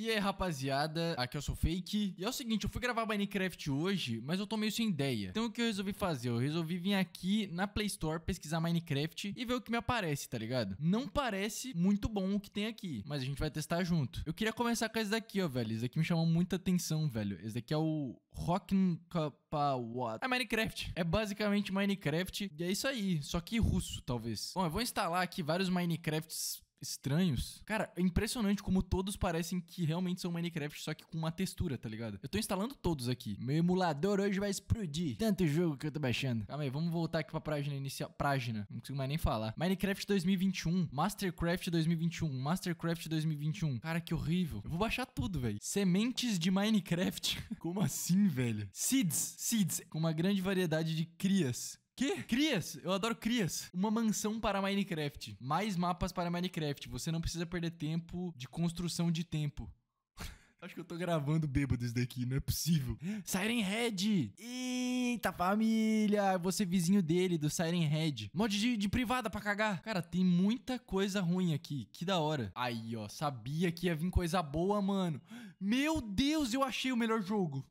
E aí, rapaziada, aqui eu sou Fake. E é o seguinte, eu fui gravar Minecraft hoje, mas eu tô meio sem ideia. Então o que eu resolvi fazer? Eu resolvi vir aqui na Play Store pesquisar Minecraft e ver o que me aparece, tá ligado? Não parece muito bom o que tem aqui, mas a gente vai testar junto. Eu queria começar com esse daqui, ó, velho. Esse daqui me chamou muita atenção, velho. Esse daqui é o Rockin' Kapawat. É Minecraft. É basicamente Minecraft. E é isso aí, só que russo, talvez. Bom, eu vou instalar aqui vários Minecrafts estranhos. Cara, é impressionante como todos parecem que realmente são Minecraft, só que com uma textura, tá ligado? Eu tô instalando todos aqui. Meu emulador hoje vai explodir. Tanto jogo que eu tô baixando. Calma aí, vamos voltar aqui pra página inicial. Página. Não consigo mais nem falar. Minecraft 2021. Mastercraft 2021. Mastercraft 2021. Cara, que horrível. Eu vou baixar tudo, velho. Sementes de Minecraft. como assim, velho? Seeds. Seeds. Com uma grande variedade de crias. Que? Crias, eu adoro crias. Uma mansão para Minecraft. Mais mapas para Minecraft. Você não precisa perder tempo de construção de tempo. Acho que eu tô gravando bêbado isso daqui, não é possível. Siren Head! Eita família! Você é vizinho dele, do Siren Head. Mod de, de, privada pra cagar. Cara, tem muita coisa ruim aqui. Que da hora. Aí, ó. Sabia que ia vir coisa boa, mano. Meu Deus, eu achei o melhor jogo.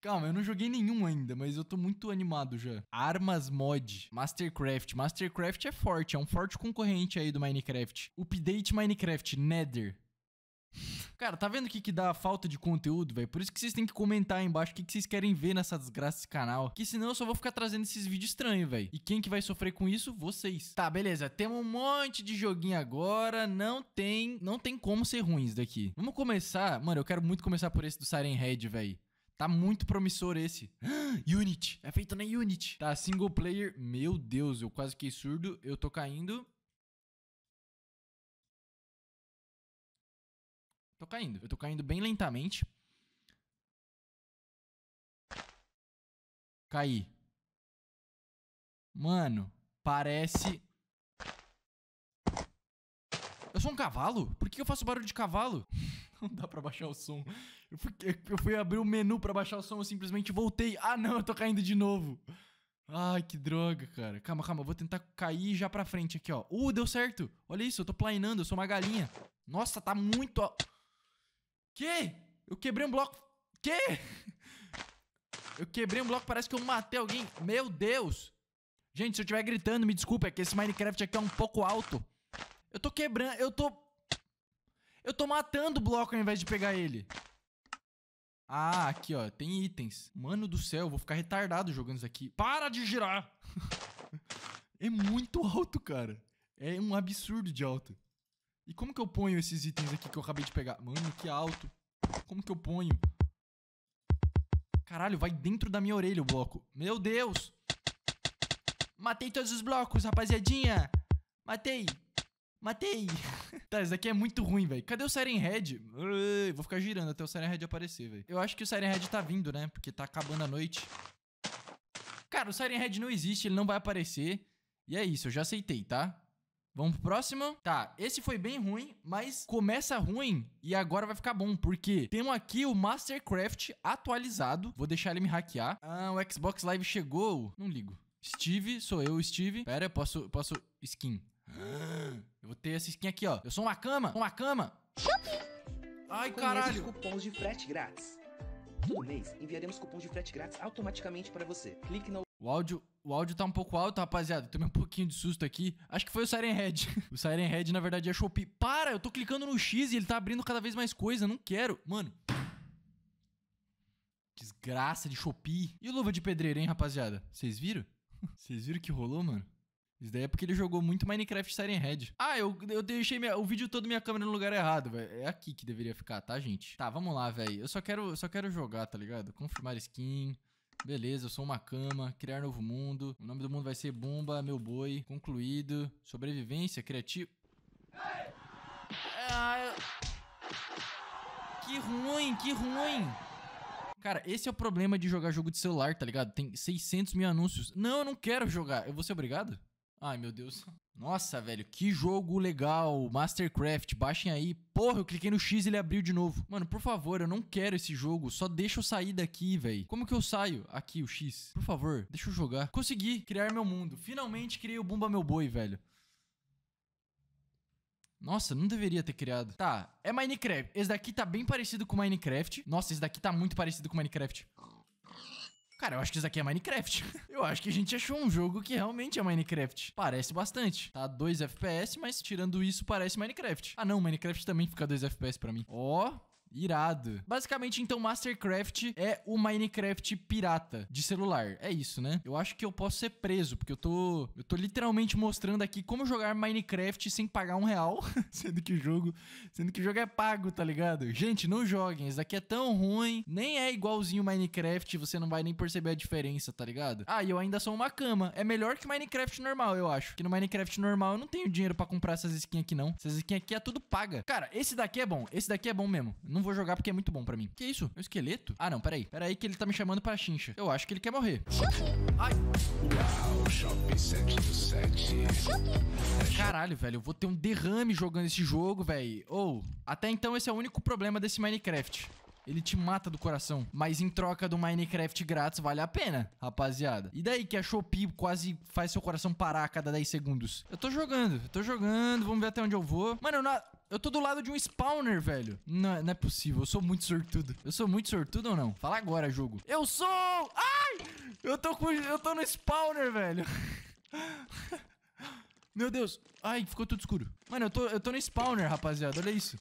Calma, eu não joguei nenhum ainda, mas eu tô muito animado já. Armas Mod, Mastercraft. Mastercraft é forte, é um forte concorrente aí do Minecraft. Update Minecraft, Nether. Cara, tá vendo o que, que dá a falta de conteúdo, velho? Por isso que vocês têm que comentar aí embaixo o que, que vocês querem ver nessa desgraça desse canal. Que senão eu só vou ficar trazendo esses vídeos estranhos, velho. E quem que vai sofrer com isso? Vocês. Tá, beleza. Temos um monte de joguinho agora. Não tem, não tem como ser ruins daqui. Vamos começar. Mano, eu quero muito começar por esse do Siren Head, velho. Tá muito promissor esse. Unity. É feito na Unity. Tá, single player. Meu Deus, eu quase fiquei surdo. Eu tô caindo. Tô caindo. Eu tô caindo bem lentamente. Caí. Mano, parece... Eu sou um cavalo? Por que eu faço barulho de cavalo? não dá pra baixar o som. Eu fui, eu fui abrir o menu pra baixar o som, eu simplesmente voltei. Ah, não, eu tô caindo de novo. Ai, que droga, cara. Calma, calma, eu vou tentar cair já pra frente aqui, ó. Uh, deu certo. Olha isso, eu tô planeando, eu sou uma galinha. Nossa, tá muito... Que? Eu quebrei um bloco... Que? Eu quebrei um bloco, parece que eu matei alguém. Meu Deus. Gente, se eu estiver gritando, me desculpa, é que esse Minecraft aqui é um pouco alto. Eu tô quebrando, eu tô eu tô matando o bloco ao invés de pegar ele. Ah, aqui, ó. Tem itens. Mano do céu, eu vou ficar retardado jogando isso aqui. Para de girar! é muito alto, cara. É um absurdo de alto. E como que eu ponho esses itens aqui que eu acabei de pegar? Mano, que alto. Como que eu ponho? Caralho, vai dentro da minha orelha o bloco. Meu Deus! Matei todos os blocos, rapaziadinha! Matei! Matei! tá, isso daqui é muito ruim, velho. Cadê o Siren Head? vou ficar girando até o Siren Head aparecer, velho. Eu acho que o Siren Head tá vindo, né? Porque tá acabando a noite. Cara, o Siren Head não existe, ele não vai aparecer. E é isso, eu já aceitei, tá? Vamos pro próximo? Tá, esse foi bem ruim, mas começa ruim e agora vai ficar bom, porque temos aqui o Mastercraft atualizado. Vou deixar ele me hackear. Ah, o Xbox Live chegou. Não ligo. Steve, sou eu, Steve. Pera, posso... posso... Skin. Ah. Eu vou ter essa skin aqui, ó. Eu sou uma cama, uma cama. Shopping. Ai, caralho. cupons de frete grátis. Todo mês enviaremos cupons de frete grátis automaticamente para você. Clique no... O áudio, o áudio tá um pouco alto, rapaziada. Tomei um pouquinho de susto aqui. Acho que foi o Siren Head. o Siren Head, na verdade, é Shopee. Para, eu tô clicando no X e ele tá abrindo cada vez mais coisa. Não quero. Mano, Desgraça de Shopee. E luva de pedreiro, hein, rapaziada? Vocês viram? Vocês viram o que rolou, mano? Isso daí é porque ele jogou muito Minecraft Siren Head. Ah, eu, eu deixei minha, o vídeo todo minha câmera no lugar errado, velho. É aqui que deveria ficar, tá, gente? Tá, vamos lá, velho. Eu só quero, só quero jogar, tá ligado? Confirmar skin. Beleza, eu sou uma cama, criar novo mundo. O nome do mundo vai ser Bomba, meu boi. Concluído. Sobrevivência, criativo. Ah, eu... Que ruim, que ruim. Cara, esse é o problema de jogar jogo de celular, tá ligado? Tem 600 mil anúncios. Não, eu não quero jogar. Eu vou ser obrigado? Ai, meu Deus. Nossa, velho, que jogo legal. Mastercraft, baixem aí. Porra, eu cliquei no X e ele abriu de novo. Mano, por favor, eu não quero esse jogo. Só deixa eu sair daqui, velho. Como que eu saio? Aqui, o X. Por favor, deixa eu jogar. Consegui criar meu mundo. Finalmente criei o Bumba Meu Boi, velho. Nossa, não deveria ter criado. Tá, é Minecraft. Esse daqui tá bem parecido com Minecraft. Nossa, esse daqui tá muito parecido com Minecraft. Cara, eu acho que isso aqui é Minecraft. eu acho que a gente achou um jogo que realmente é Minecraft. Parece bastante. Tá 2 FPS, mas tirando isso, parece Minecraft. Ah, não, Minecraft também fica 2 FPS pra mim. Ó, oh, Irado. Basicamente, então, Mastercraft é o Minecraft pirata de celular. É isso, né? Eu acho que eu posso ser preso, porque eu tô. Eu tô literalmente mostrando aqui como jogar Minecraft sem pagar um real. sendo que o jogo. Sendo que o jogo é pago, tá ligado? Gente, não joguem. Isso daqui é tão ruim. Nem é igualzinho Minecraft. Você não vai nem perceber a diferença, tá ligado? Ah, e eu ainda sou uma cama. É melhor que Minecraft normal, eu acho. Que no Minecraft normal eu não tenho dinheiro para comprar essas skins aqui, não. Essas skins aqui é tudo paga. Cara, esse daqui é bom. Esse daqui é bom mesmo. Não não vou jogar porque é muito bom pra mim. Que isso? É um esqueleto? Ah, não, peraí. Peraí que ele tá me chamando pra chincha. Eu acho que ele quer morrer. Ai. Uau, Caralho, velho, eu vou ter um derrame jogando esse jogo, velho. Ou, oh, até então esse é o único problema desse Minecraft. Ele te mata do coração. Mas em troca do Minecraft grátis, vale a pena, rapaziada. E daí que a Shopee quase faz seu coração parar a cada 10 segundos? Eu tô jogando, eu tô jogando. Vamos ver até onde eu vou. Mano, eu não... Eu tô do lado de um spawner, velho. Não, não é possível. Eu sou muito sortudo. Eu sou muito sortudo ou não? Fala agora, jogo. Eu sou... Ai! Eu tô, com... eu tô no spawner, velho. Meu Deus. Ai, ficou tudo escuro. Mano, eu tô, eu tô no spawner, rapaziada. Olha isso.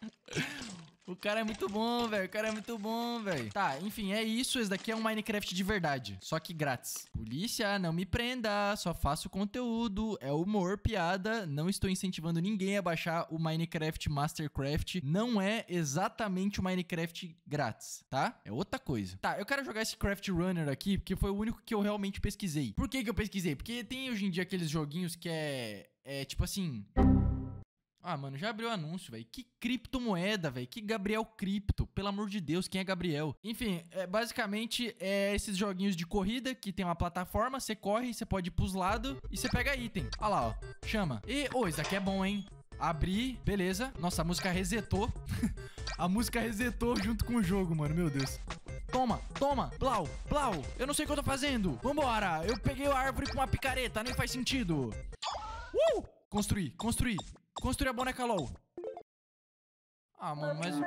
O cara é muito bom, velho. O cara é muito bom, velho. Tá, enfim, é isso. Esse daqui é um Minecraft de verdade. Só que grátis. Polícia, não me prenda. Só faço conteúdo. É humor, piada. Não estou incentivando ninguém a baixar o Minecraft Mastercraft. Não é exatamente o Minecraft grátis, tá? É outra coisa. Tá, eu quero jogar esse Craft Runner aqui, porque foi o único que eu realmente pesquisei. Por que que eu pesquisei? Porque tem hoje em dia aqueles joguinhos que é... É tipo assim... Ah, mano, já abriu o anúncio, velho. Que criptomoeda, velho. Que Gabriel Cripto. Pelo amor de Deus, quem é Gabriel? Enfim, é, basicamente é esses joguinhos de corrida que tem uma plataforma, você corre, você pode ir pros lados e você pega item. Olha lá, ó. Chama. E, ô, oh, isso aqui é bom, hein? Abri, beleza. Nossa, a música resetou. a música resetou junto com o jogo, mano. Meu Deus. Toma, toma, blau, blau. Eu não sei o que eu tô fazendo. Vambora. Eu peguei a árvore com uma picareta, nem faz sentido. Uh! Construir, construir. Construir a boneca LOL. Ah, mano, mas...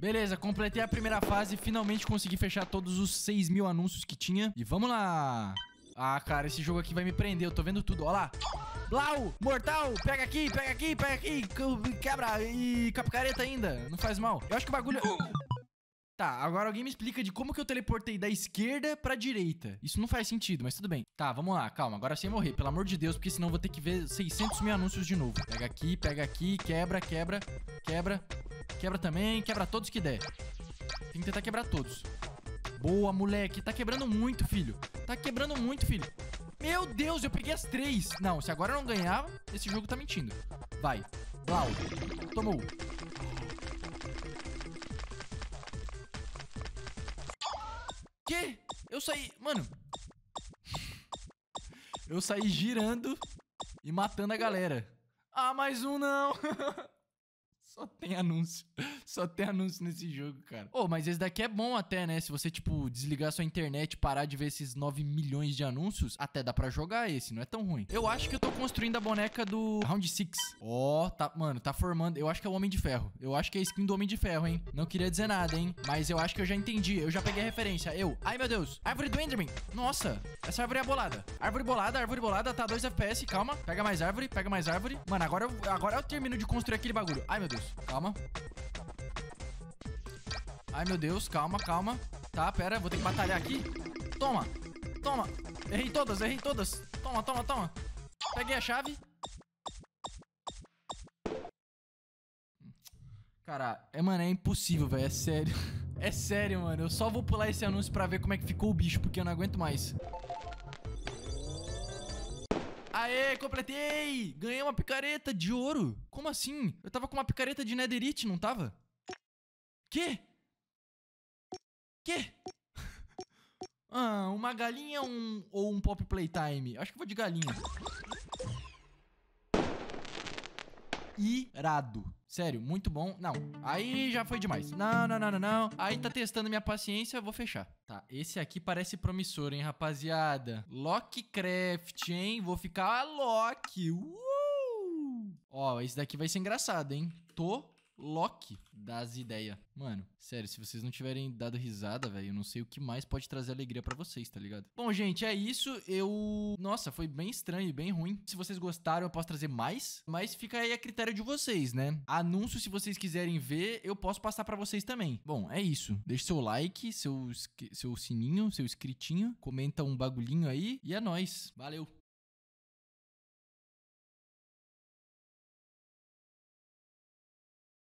Beleza, completei a primeira fase e finalmente consegui fechar todos os 6 mil anúncios que tinha. E vamos lá. Ah, cara, esse jogo aqui vai me prender. Eu tô vendo tudo, ó lá. Blau, mortal, pega aqui, pega aqui, pega aqui, quebra e capicareta ainda, não faz mal. Eu acho que o bagulho... Tá, agora alguém me explica de como que eu teleportei da esquerda pra direita. Isso não faz sentido, mas tudo bem. Tá, vamos lá, calma. Agora sem morrer, pelo amor de Deus, porque senão eu vou ter que ver 600 mil anúncios de novo. Pega aqui, pega aqui, quebra, quebra, quebra, quebra também, quebra todos que der. Tem que tentar quebrar todos. Boa, moleque. Tá quebrando muito, filho. Tá quebrando muito, filho. Meu Deus, eu peguei as três. Não, se agora eu não ganhar, esse jogo tá mentindo. Vai. Blau. Tomou. Quê? Eu saí... Mano... Eu saí girando e matando a galera. Ah, mais um não! Só tem anúncio. Só tem anúncio nesse jogo, cara. Ô, oh, mas esse daqui é bom até, né? Se você, tipo, desligar sua internet e parar de ver esses 9 milhões de anúncios, até dá pra jogar esse, não é tão ruim. Eu acho que eu tô construindo a boneca do Round 6. Ó, oh, tá, mano, tá formando. Eu acho que é o Homem de Ferro. Eu acho que é a skin do Homem de Ferro, hein? Não queria dizer nada, hein? Mas eu acho que eu já entendi. Eu já peguei a referência. Eu. Ai, meu Deus. Árvore do Enderman. Nossa. Essa árvore é bolada. Árvore bolada, árvore bolada. Tá 2 FPS. Calma. Pega mais árvore, pega mais árvore. Mano, agora eu, agora eu termino de construir aquele bagulho. Ai, meu Deus. Deus. Calma. Ai, meu Deus. Calma, calma. Tá, pera. Vou ter que batalhar aqui. Toma. Toma. Errei todas, errei todas. Toma, toma, toma. Peguei a chave. Cara, é, mano, é impossível, velho. É sério. É sério, mano. Eu só vou pular esse anúncio pra ver como é que ficou o bicho, porque eu não aguento mais. Aê, completei! Ganhei uma picareta de ouro. Como assim? Eu tava com uma picareta de netherite, não tava? Que? Que? ah, uma galinha um, ou um pop playtime? Acho que vou de galinha. Irado. Sério, muito bom. Não, aí já foi demais. Não, não, não, não, não. Aí tá testando minha paciência, vou fechar. Tá, esse aqui parece promissor, hein, rapaziada. Lockcraft, hein? Vou ficar Lock. Uh! Ó, esse daqui vai ser engraçado, hein? Tô Loki das ideias. Mano, sério, se vocês não tiverem dado risada, velho, eu não sei o que mais pode trazer alegria para vocês, tá ligado? Bom, gente, é isso. Eu. Nossa, foi bem estranho e bem ruim. Se vocês gostaram, eu posso trazer mais. Mas fica aí a critério de vocês, né? Anúncio, se vocês quiserem ver, eu posso passar para vocês também. Bom, é isso. Deixe seu like, seu, seu sininho, seu inscritinho. Comenta um bagulhinho aí. E é nóis. Valeu.